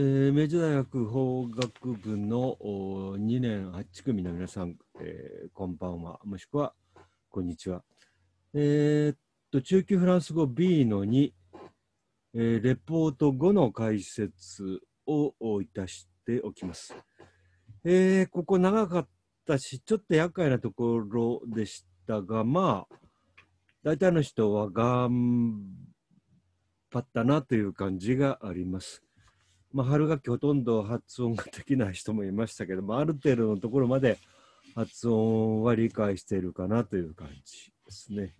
えー、明治大学法学部の2年8組の皆さん、えー、こんばんは、もしくはこんにちは。えー、っと、中級フランス語 B の2、えー、レポート5の解説をいたしておきます。えー、ここ長かったし、ちょっと厄介なところでしたが、まあ、大体の人は頑張ったなという感じがあります。まあ、春楽器ほとんど発音ができない人もいましたけどもある程度のところまで発音は理解しているかなという感じですね。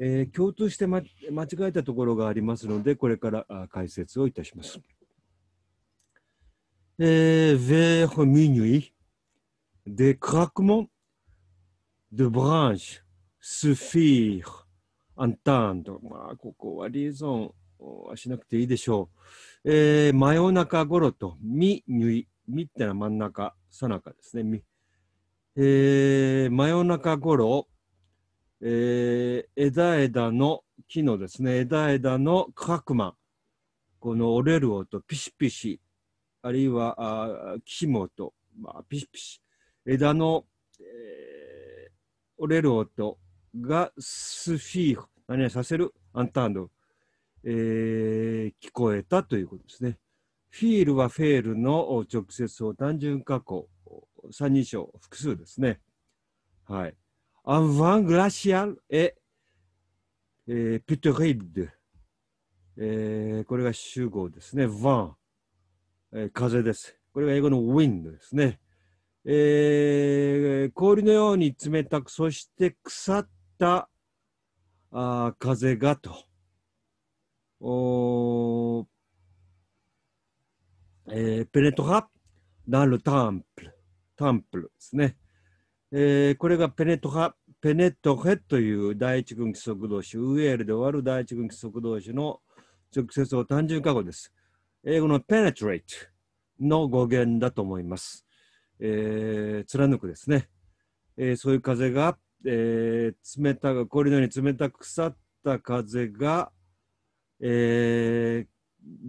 えー、共通して、ま、間違えたところがありますのでこれから解説をいたします。えー、vers minuit, d e ブランシ q u e m e アン s ンと、まあ、ここはリーゾンしなくていいでしょう。えー、真夜中頃と、み、にゅい、みってのは真ん中、さなかですね、み。えー、真夜中頃、えー、枝枝の木のですね、枝枝の角間、この折れる音、ピシピシ、あるいは、あ肝音、まあ、ピシピシ、枝の、えー、折れる音がスフィー、何をさせるアンターンド。えー、聞こえたということですね。フィールはフェールの直接を単純加工、三人称、複数ですね。はい。アンファン・グラシアル・エ・えー、ピトリッド。えー、これが集合ですね。ヴァン、えー、風です。これが英語のウィンドですね。えー、氷のように冷たく、そして腐ったあ風がと。えー、ペネトラ・ダル・タンプル、タンプルですね。えー、これがペネトラ、ペネトヘという第一軍規則動詞、ウェールで終わる第一軍規則動詞の直接を単純化語です。英語の penetrate の語源だと思います。えー、貫くですね。えー、そういう風が、えー、冷たく、氷のように冷たく腐った風が、えー、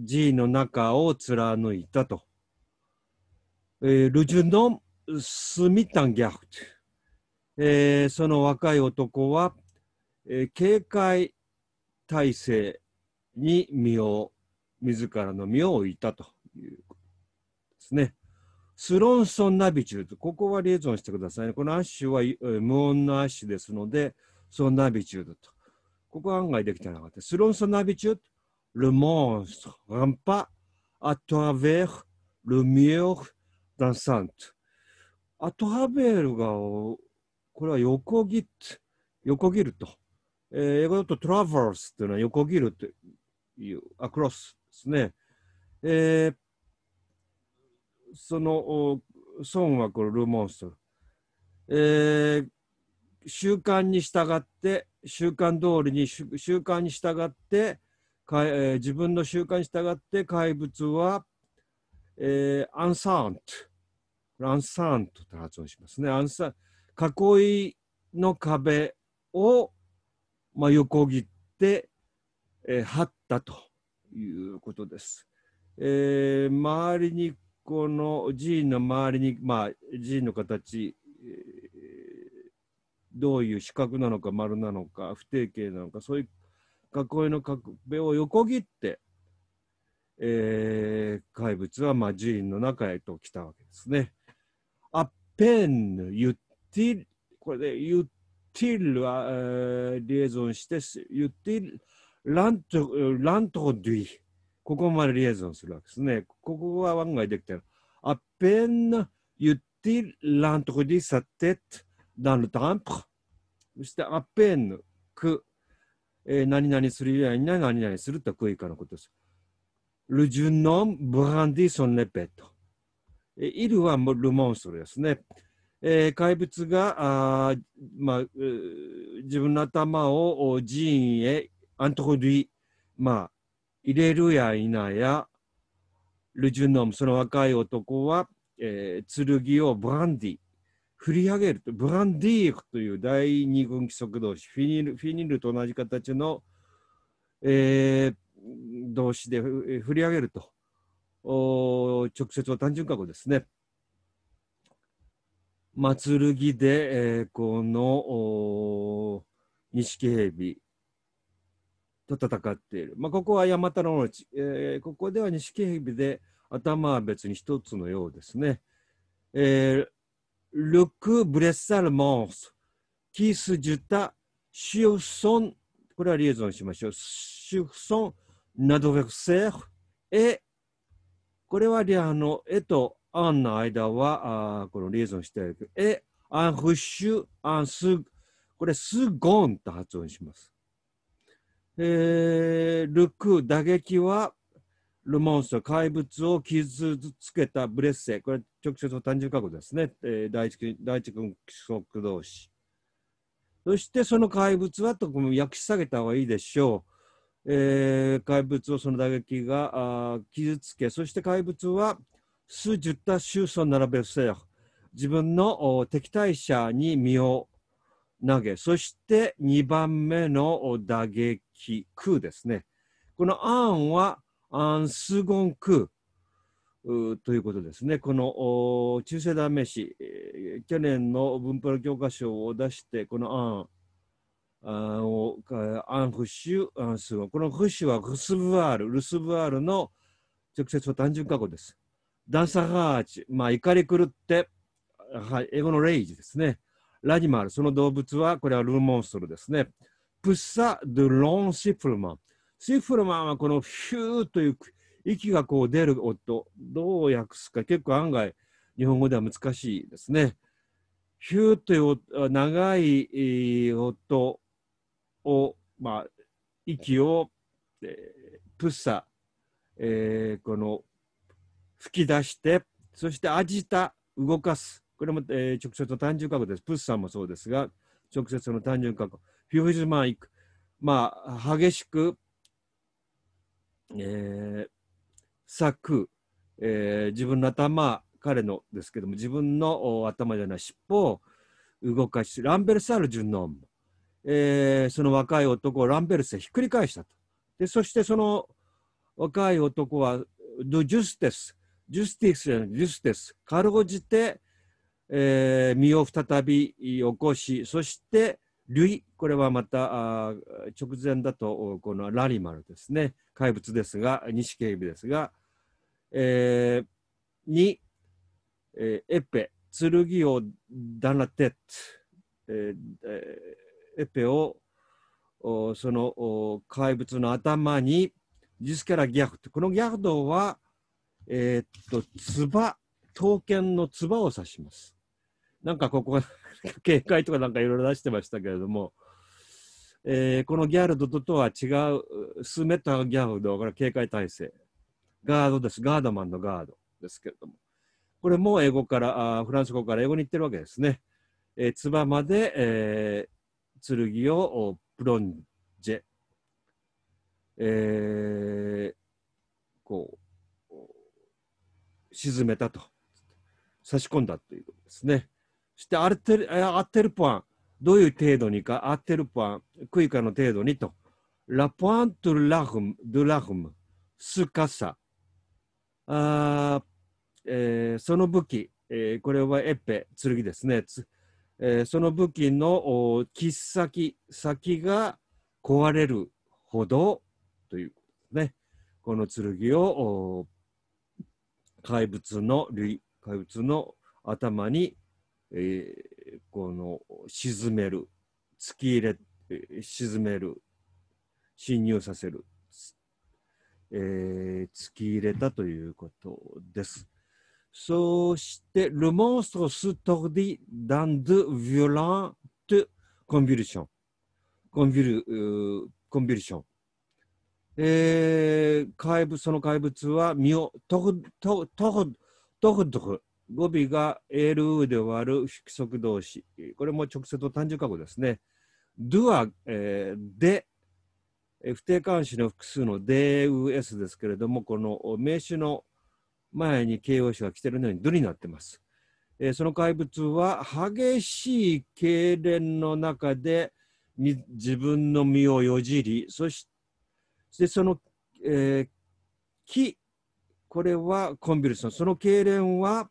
G の中を貫いたと。えルジュン・スミタンギャフト、えその若い男は、えー、警戒体制に身を自らの身を置いたということですね。スロンソンナビチュード、ここはリエゾンしてくださいね。このアッシュは無音のアッシュですので、ソンナビチュードと。ここ案外できてなかった。スロンソナビチュート、ルモンスト、e ンパ、アト n ベ t ルミ r フ、ダンサント。アトハベルが、これは横切って、横切ると。えー、英語だとトラバースというのは横切るという、アクロスですね。えー、その、孫はこれルモンストル。えー、習慣に従って、習慣通りに習慣に従ってえー、自分の習慣に従って怪物は、えー、アンサントアンサントと発音しますねアンサ囲いの壁を、まあ、横切って、えー、張ったということです。えー、周りにこの寺院の周りに、まあ、寺院の形どういう四角なのか丸なのか不定形なのかそういう囲いの壁を横切って、えー、怪物はま寺院の中へと来たわけですね。アッペンヌユッティルこれでユッティルは、えー、リエゾンしてユッティルラントラントドゥイここまでリエゾンするわけですね。ここは案外できてる。アッペンヌユッティルラントドゥイサテットダンルタンプそして、アペンんぬ、えー、何々する以外に何々するとクイカのことです。ルジュノン・ブランディ・ソンネペット。えー、イルはルモンストルですね。えー、怪物があ、まあ、自分の頭を寺院へアントホディ、まあ、入れるや否や、ルジュノム、その若い男は、えー、剣をブランディ、振り上げると、ブランディークという第二軍規則同士、フィニルフィニルと同じ形の、えー、動詞で振り上げると、お直接は単純過去ですね。松剣で、えー、この錦蛇と戦っている。まあ、ここは山太郎の地、えー、ここでは錦蛇で頭は別に一つのようですね。えー、le que blessa le m o シ s t r qui se jeta sur son, これはリーズンしましょう、sur son adversaire え、これはアの、えとアンの間は、あこのリーズンしてるけど、え、アンフッシュ、アンス、これスゴンと発音します。えー、ルク、打撃は、ルモンスト怪物を傷つけたブレッセ、これ直接の単純過去ですね、えー、第一第一軍規則同士。そしてその怪物はと訳し下げた方がいいでしょう。えー、怪物をその打撃があ傷つけ、そして怪物は数十多州村並べるせよ。自分の敵対者に身を投げ、そして2番目の打撃、空ですね。この案は、スゴンクということですね。この中世代名詞、去年の文法教科書を出して、このアンをアンフッシュ、アンスゴン。このフッシュはルスブワール、ルスブワールの直接は単純過去です。ダンサハーチ、まあ、怒り狂って、はい、英語のレイジですね。ラニマル、その動物は、これはルーモンストルですね。プッサ・ドゥ・ロン・シプルマン。シッフルマンはこのヒューという息がこう出る音、どう訳すか、結構案外、日本語では難しいですね。ヒューという長い音を、まあ、息を、えー、プッサ、えー、この吹き出して、そしてアジタ、動かす。これも、えー、直接の単純格です。プッサもそうですが、直接の単純格。フュージュマン行く。まあ、激しく、えー、作、えー、自分の頭、彼のですけども、自分の頭じゃない尻尾を動かし、ランベルサール順の、えー、その若い男をランベルスへひっくり返したと。で、そしてその若い男は、ドジュステス、ジュスティスじゃない、ジュステス、軽うじて、えー、身を再び起こし、そして、類、これはまた直前だと、このラリマルですね。怪物ですが、西警備ですが、えー、に、えー、エペ、剣をダナテッ、えー、エペをその怪物の頭に、ジスケラギャフト。このギャフトは、えー、っと、つば、刀剣のつばを指します。なんかここ、警戒とかなんかいろいろ出してましたけれども、えー、このギャルドとは違う、スメッタギャルド、これ警戒態勢。ガードです。ガードマンのガードですけれども。これも英語から、あフランス語から英語に言ってるわけですね。えー、つばまで、えー、剣をプロンジェ。えー、こう、沈めたと。差し込んだということですね。そしてアルテル、アテルポアン。どういう程度にか、アテルパン、クイカの程度にと。ラポアントゥラフム、ドラフム、スカサ。あえー、その武器、えー、これはエッペ、剣ですね。えー、その武器の切っ先、先が壊れるほどということね。この剣を怪物の怪物の頭に、えー、この沈める突き入れ沈める侵入させる、えー、突き入れたということですそしてルモンストストーディダンドゥ・ヴィオラント・コンビルションコンビルコンビルションえー、怪物その怪物は身をトグトグトグトグトグ語尾が LU で割る不規則動詞。これも直接と単純過去ですね。do は、えー、で、不定冠詞の複数の DUS ですけれども、この名詞の前に形容詞が来てるのに do になってます。えー、その怪物は激しい痙攣の中で自分の身をよじり、そしてその、えー、木、これはコンビルソン、その痙攣は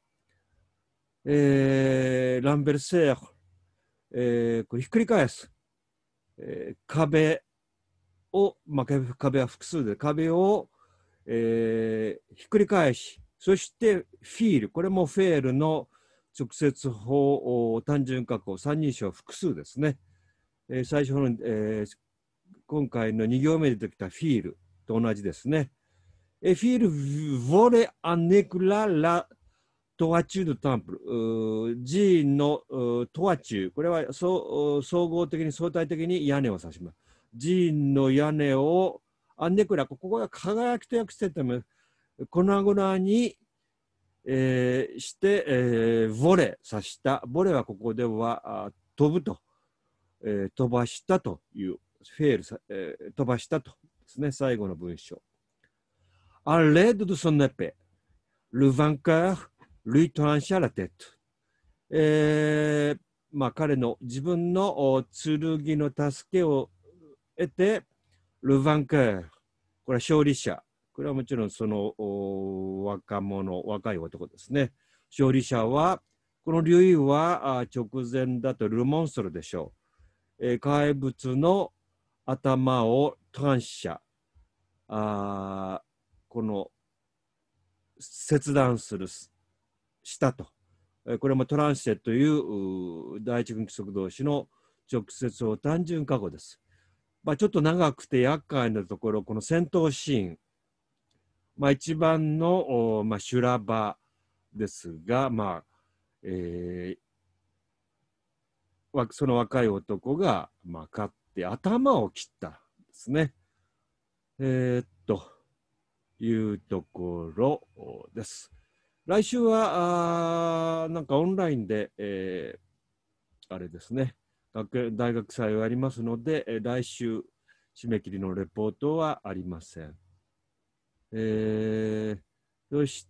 えー、ランベルセール、えー、これひっくり返す、えー、壁を、まあ、壁は複数で壁を、えー、ひっくり返しそしてフィールこれもフェールの直接法単純加法三人称複数ですね、えー、最初の、えー、今回の2行目でできたフィールと同じですね、えフィールヴォレアネクララトワチュードタンプル、寺院のトワチュー、これはそ総合的に相対的に屋根を指します。寺院の屋根を、あネクラ、ここが輝きと訳していため、粉々に、えー、して、えー、ボレ、刺した。ボレはここでは飛ぶと、えー、飛ばしたという、フェール、えー、飛ばしたとですね、最後の文章。ア l a i ド e de son épée, ルイ・トランシャラテット。えーまあ、彼の自分の剣の助けを得て、ルヴァンカー、これは勝利者。これはもちろんその若者、若い男ですね。勝利者は、このルイは直前だとルモンソルでしょう。えー、怪物の頭をトラ感謝あこの切断するしたと。これもトランセという第一軍規則同士の直接を単純過去です。まあ、ちょっと長くて厄介なところ、この戦闘シーン、まあ、一番の、まあ、修羅場ですが、まあえー、その若い男が、まあ、勝って頭を切ったんですね。えー、というところです。来週は、あなんかオンラインで、えー、あれですね、学大学祭をやりますので、えー、来週、締め切りのレポートはありません。えー、そし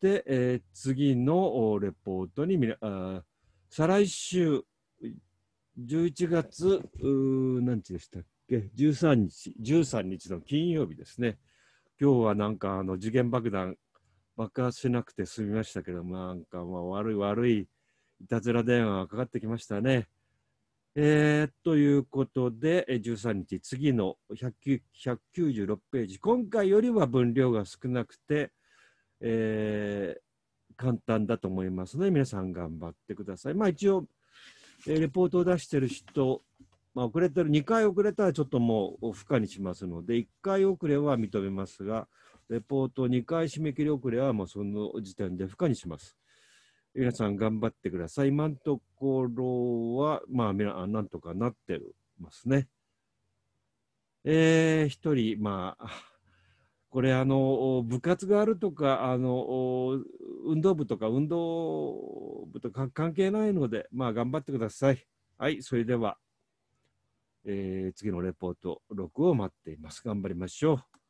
て、えー、次のレポートにみあ、再来週、11月、何日でしたっけ、13日、13日の金曜日ですね。今日はなんかあの時限爆弾爆発しなくて済みましたけど、なんかまあ悪い悪いいたずら電話がかかってきましたね。えー、ということで、13日、次の196ページ、今回よりは分量が少なくて、えー、簡単だと思いますので、皆さん頑張ってください。まあ、一応、えー、レポートを出してる人、まあ、遅れてる、2回遅れたらちょっともう負荷にしますので、1回遅れは認めますが、レポート2回締め切り遅れはもうその時点で不可にします。皆さん頑張ってください。今のところは、まあ、なんとかなってますね。えー、一人、まあ、これ、あの、部活があるとか、あの、運動部とか運動部とか関係ないので、まあ、頑張ってください。はい、それでは、えー、次のレポート、6を待っています。頑張りましょう。